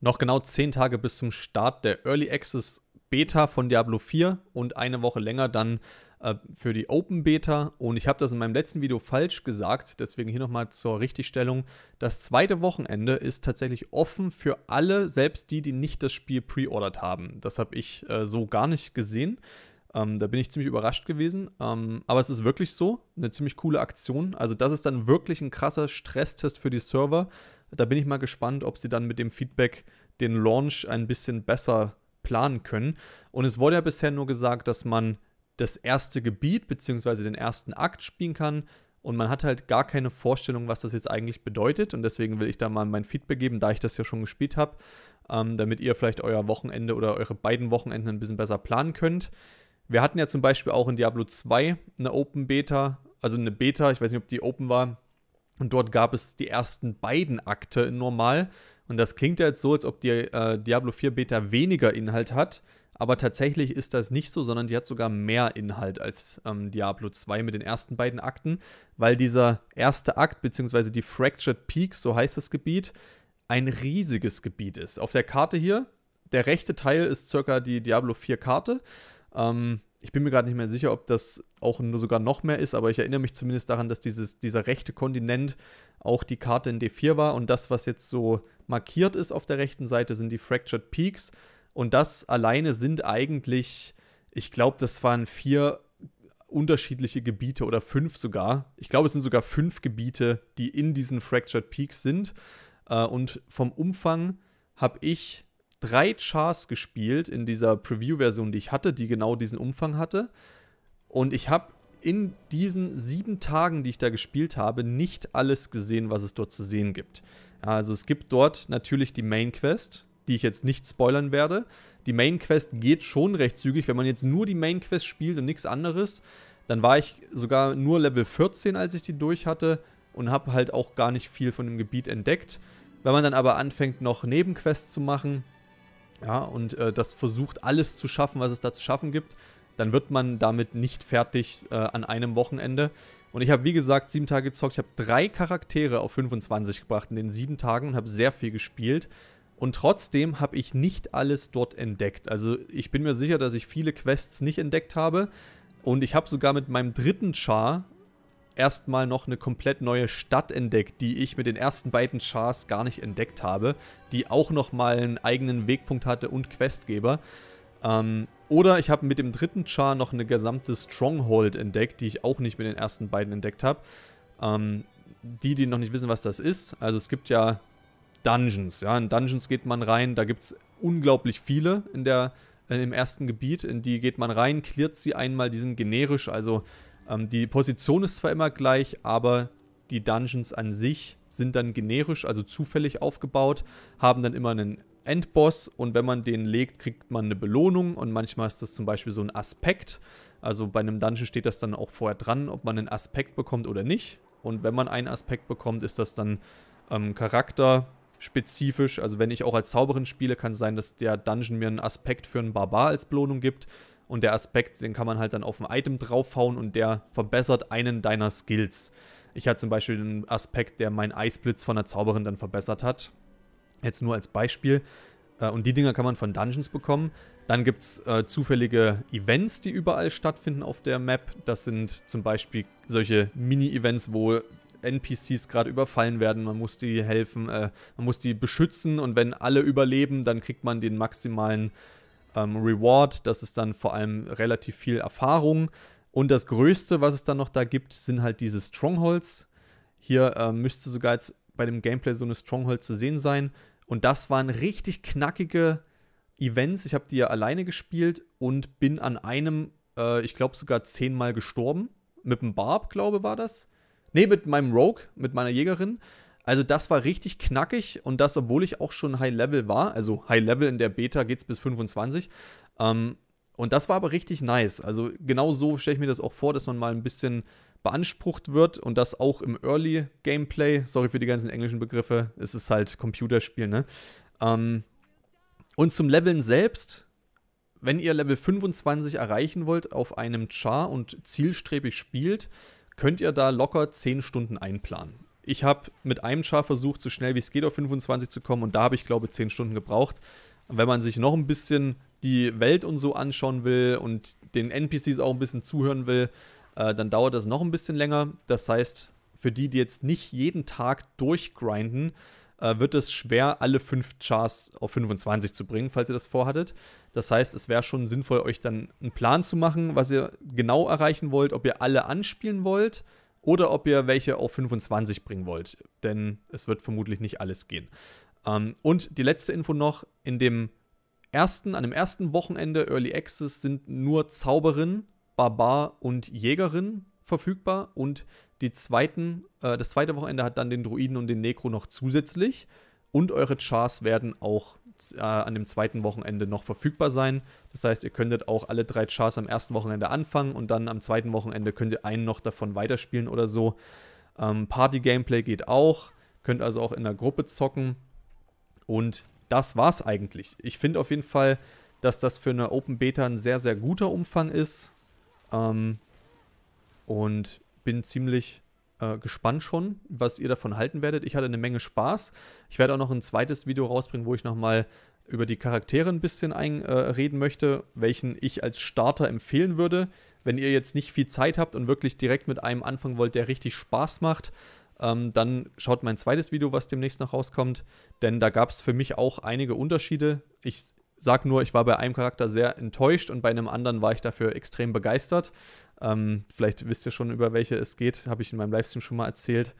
Noch genau 10 Tage bis zum Start der Early Access Beta von Diablo 4 und eine Woche länger dann äh, für die Open Beta. Und ich habe das in meinem letzten Video falsch gesagt, deswegen hier nochmal zur Richtigstellung. Das zweite Wochenende ist tatsächlich offen für alle, selbst die, die nicht das Spiel pre haben. Das habe ich äh, so gar nicht gesehen. Ähm, da bin ich ziemlich überrascht gewesen. Ähm, aber es ist wirklich so, eine ziemlich coole Aktion. Also das ist dann wirklich ein krasser Stresstest für die Server da bin ich mal gespannt, ob sie dann mit dem Feedback den Launch ein bisschen besser planen können. Und es wurde ja bisher nur gesagt, dass man das erste Gebiet bzw. den ersten Akt spielen kann. Und man hat halt gar keine Vorstellung, was das jetzt eigentlich bedeutet. Und deswegen will ich da mal mein Feedback geben, da ich das ja schon gespielt habe, ähm, damit ihr vielleicht euer Wochenende oder eure beiden Wochenenden ein bisschen besser planen könnt. Wir hatten ja zum Beispiel auch in Diablo 2 eine Open Beta, also eine Beta, ich weiß nicht, ob die Open war, und dort gab es die ersten beiden Akte in Normal. Und das klingt ja jetzt so, als ob die äh, Diablo 4 Beta weniger Inhalt hat. Aber tatsächlich ist das nicht so, sondern die hat sogar mehr Inhalt als ähm, Diablo 2 mit den ersten beiden Akten, weil dieser erste Akt, beziehungsweise die Fractured Peaks, so heißt das Gebiet, ein riesiges Gebiet ist. Auf der Karte hier, der rechte Teil ist circa die Diablo 4 Karte. Ähm, ich bin mir gerade nicht mehr sicher, ob das auch nur sogar noch mehr ist, aber ich erinnere mich zumindest daran, dass dieses, dieser rechte Kontinent auch die Karte in D4 war und das, was jetzt so markiert ist auf der rechten Seite, sind die Fractured Peaks und das alleine sind eigentlich, ich glaube, das waren vier unterschiedliche Gebiete oder fünf sogar. Ich glaube, es sind sogar fünf Gebiete, die in diesen Fractured Peaks sind. Äh, und vom Umfang habe ich drei Chars gespielt in dieser Preview-Version, die ich hatte, die genau diesen Umfang hatte. Und ich habe in diesen sieben Tagen, die ich da gespielt habe, nicht alles gesehen, was es dort zu sehen gibt. Also es gibt dort natürlich die Main Quest, die ich jetzt nicht spoilern werde. Die Main Quest geht schon recht zügig. Wenn man jetzt nur die Main Quest spielt und nichts anderes, dann war ich sogar nur Level 14, als ich die durch hatte und habe halt auch gar nicht viel von dem Gebiet entdeckt. Wenn man dann aber anfängt, noch Nebenquests zu machen, ja, und äh, das versucht alles zu schaffen, was es da zu schaffen gibt, dann wird man damit nicht fertig äh, an einem Wochenende. Und ich habe, wie gesagt, sieben Tage gezockt. Ich habe drei Charaktere auf 25 gebracht in den sieben Tagen und habe sehr viel gespielt. Und trotzdem habe ich nicht alles dort entdeckt. Also ich bin mir sicher, dass ich viele Quests nicht entdeckt habe. Und ich habe sogar mit meinem dritten Char erstmal noch eine komplett neue Stadt entdeckt, die ich mit den ersten beiden Chars gar nicht entdeckt habe, die auch nochmal einen eigenen Wegpunkt hatte und Questgeber. Ähm, oder ich habe mit dem dritten Char noch eine gesamte Stronghold entdeckt, die ich auch nicht mit den ersten beiden entdeckt habe. Ähm, die, die noch nicht wissen, was das ist, also es gibt ja Dungeons. Ja? In Dungeons geht man rein, da gibt es unglaublich viele in der, äh, im ersten Gebiet. In die geht man rein, klärt sie einmal, die sind generisch, also ähm, die Position ist zwar immer gleich, aber die Dungeons an sich sind dann generisch, also zufällig aufgebaut, haben dann immer einen Endboss und wenn man den legt, kriegt man eine Belohnung und manchmal ist das zum Beispiel so ein Aspekt. Also bei einem Dungeon steht das dann auch vorher dran, ob man einen Aspekt bekommt oder nicht. Und wenn man einen Aspekt bekommt, ist das dann ähm, charakterspezifisch. Also wenn ich auch als Zauberin spiele, kann sein, dass der Dungeon mir einen Aspekt für einen Barbar als Belohnung gibt und der Aspekt, den kann man halt dann auf ein Item draufhauen und der verbessert einen deiner Skills. Ich hatte zum Beispiel einen Aspekt, der meinen Eisblitz von der Zauberin dann verbessert hat. Jetzt nur als Beispiel. Äh, und die Dinger kann man von Dungeons bekommen. Dann gibt es äh, zufällige Events, die überall stattfinden auf der Map. Das sind zum Beispiel solche Mini-Events, wo NPCs gerade überfallen werden. Man muss die helfen, äh, man muss die beschützen und wenn alle überleben, dann kriegt man den maximalen ähm, Reward, das ist dann vor allem relativ viel Erfahrung. Und das Größte, was es dann noch da gibt, sind halt diese Strongholds. Hier äh, müsste sogar jetzt bei dem Gameplay so eine Stronghold zu sehen sein. Und das waren richtig knackige Events. Ich habe die ja alleine gespielt und bin an einem, äh, ich glaube, sogar zehnmal gestorben. Mit dem Barb, glaube war das. Ne, mit meinem Rogue, mit meiner Jägerin. Also das war richtig knackig und das, obwohl ich auch schon High Level war. Also High Level in der Beta geht es bis 25. Ähm, und das war aber richtig nice. Also genau so stelle ich mir das auch vor, dass man mal ein bisschen beansprucht wird und das auch im Early Gameplay. Sorry für die ganzen englischen Begriffe. Es ist halt Computerspiel, ne? Ähm, und zum Leveln selbst, wenn ihr Level 25 erreichen wollt auf einem Char und zielstrebig spielt, könnt ihr da locker 10 Stunden einplanen. Ich habe mit einem Char versucht, so schnell wie es geht auf 25 zu kommen und da habe ich, glaube ich, 10 Stunden gebraucht. Wenn man sich noch ein bisschen die Welt und so anschauen will und den NPCs auch ein bisschen zuhören will, äh, dann dauert das noch ein bisschen länger. Das heißt, für die, die jetzt nicht jeden Tag durchgrinden, äh, wird es schwer, alle 5 Chars auf 25 zu bringen, falls ihr das vorhattet. Das heißt, es wäre schon sinnvoll, euch dann einen Plan zu machen, was ihr genau erreichen wollt, ob ihr alle anspielen wollt oder ob ihr welche auf 25 bringen wollt, denn es wird vermutlich nicht alles gehen. Ähm, und die letzte Info noch, in dem ersten, an dem ersten Wochenende Early Access sind nur Zauberin, Barbar und Jägerin verfügbar und die zweiten, äh, das zweite Wochenende hat dann den Druiden und den Necro noch zusätzlich und eure Chars werden auch äh, an dem zweiten Wochenende noch verfügbar sein. Das heißt, ihr könntet auch alle drei Chars am ersten Wochenende anfangen und dann am zweiten Wochenende könnt ihr einen noch davon weiterspielen oder so. Ähm, Party-Gameplay geht auch, könnt also auch in der Gruppe zocken. Und das war's eigentlich. Ich finde auf jeden Fall, dass das für eine Open Beta ein sehr, sehr guter Umfang ist. Ähm, und bin ziemlich äh, gespannt schon, was ihr davon halten werdet. Ich hatte eine Menge Spaß. Ich werde auch noch ein zweites Video rausbringen, wo ich nochmal über die Charaktere ein bisschen einreden äh, möchte, welchen ich als Starter empfehlen würde. Wenn ihr jetzt nicht viel Zeit habt und wirklich direkt mit einem anfangen wollt, der richtig Spaß macht, ähm, dann schaut mein zweites Video, was demnächst noch rauskommt, denn da gab es für mich auch einige Unterschiede. Ich sag nur, ich war bei einem Charakter sehr enttäuscht und bei einem anderen war ich dafür extrem begeistert. Ähm, vielleicht wisst ihr schon, über welche es geht, habe ich in meinem Livestream schon mal erzählt.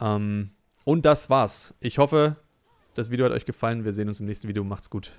Ähm, und das war's. Ich hoffe, das Video hat euch gefallen. Wir sehen uns im nächsten Video. Macht's gut.